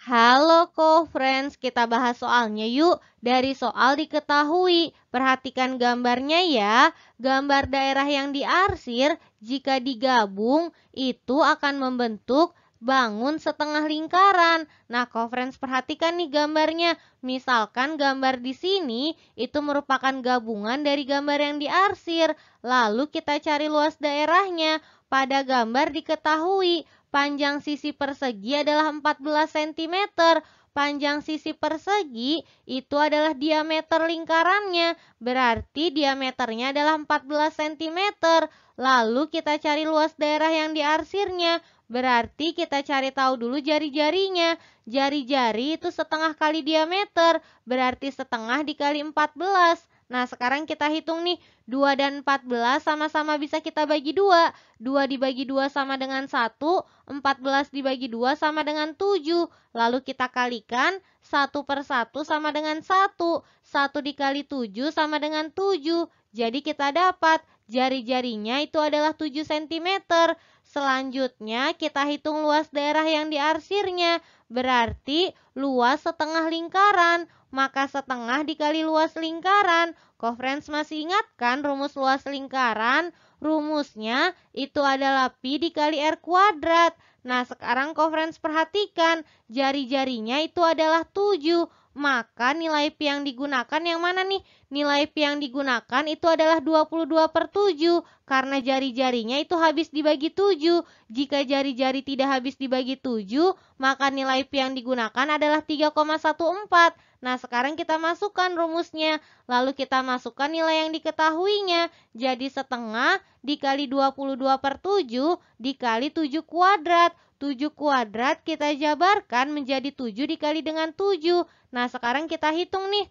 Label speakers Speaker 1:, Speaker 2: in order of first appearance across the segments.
Speaker 1: Halo co-friends, kita bahas soalnya yuk. Dari soal diketahui, perhatikan gambarnya ya. Gambar daerah yang diarsir jika digabung itu akan membentuk bangun setengah lingkaran. Nah, co-friends perhatikan nih gambarnya. Misalkan gambar di sini itu merupakan gabungan dari gambar yang diarsir. Lalu kita cari luas daerahnya. Pada gambar diketahui Panjang sisi persegi adalah 14 cm. Panjang sisi persegi itu adalah diameter lingkarannya, berarti diameternya adalah 14 cm. Lalu kita cari luas daerah yang diarsirnya, Berarti kita cari tahu dulu jari-jarinya. Jari-jari itu setengah kali diameter, berarti setengah dikali 14. Nah, sekarang kita hitung nih, 2 dan 14 sama-sama bisa kita bagi 2. 2 dibagi 2 sama dengan 1, 14 dibagi 2 sama dengan 7. Lalu kita kalikan 1 per 1 sama dengan 1. 1 dikali 7 sama dengan 7. Jadi kita dapat jari-jarinya itu adalah 7 cm. Selanjutnya kita hitung luas daerah yang diarsirnya. Berarti luas setengah lingkaran maka setengah dikali luas lingkaran. Kofrens masih ingat kan rumus luas lingkaran? Rumusnya itu adalah pi dikali r kuadrat. Nah, sekarang Kofrens perhatikan, jari-jarinya itu adalah 7. Maka nilai pi yang digunakan yang mana nih? nilai pi yang digunakan itu adalah 22 per 7 karena jari-jarinya itu habis dibagi 7. Jika jari-jari tidak habis dibagi 7, maka nilai pi yang digunakan adalah 3,14. Nah, sekarang kita masukkan rumusnya. Lalu kita masukkan nilai yang diketahuinya. Jadi setengah dikali 22 per 7 dikali 7 kuadrat. 7 kuadrat kita jabarkan menjadi 7 dikali dengan 7. Nah, sekarang kita hitung nih.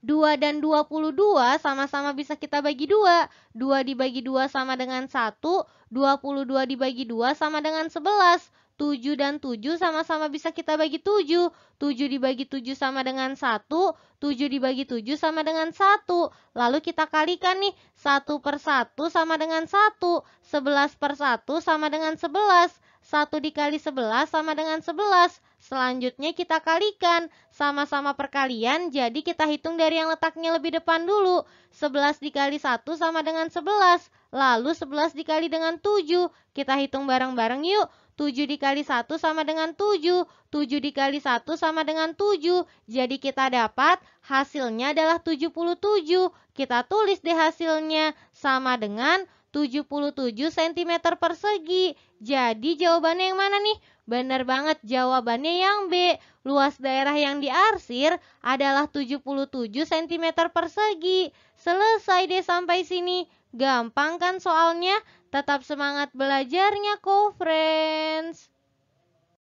Speaker 1: 2 dan 22 sama-sama bisa kita bagi 2. 2 dibagi 2 sama dengan 1, 22 dibagi 2 sama dengan 11. 7 dan 7 sama-sama bisa kita bagi 7. 7 dibagi 7 sama dengan 1, 7 dibagi 7 sama dengan 1. Lalu kita kalikan nih, 1 per 1 sama dengan 1, 11 per 1 sama dengan 11. 1 dikali 11 sama dengan 11. Selanjutnya kita kalikan. Sama-sama perkalian, jadi kita hitung dari yang letaknya lebih depan dulu. 11 dikali 1 sama dengan 11. Lalu 11 dikali dengan 7. Kita hitung bareng-bareng yuk. 7 dikali 1 sama dengan 7. 7 dikali 1 sama dengan 7. Jadi kita dapat hasilnya adalah 77. Kita tulis deh hasilnya sama dengan 77. 77 cm persegi. Jadi jawabannya yang mana nih? Benar banget jawabannya yang B. Luas daerah yang diarsir adalah 77 cm persegi. Selesai deh sampai sini. Gampang kan soalnya? Tetap semangat belajarnya, co-friends.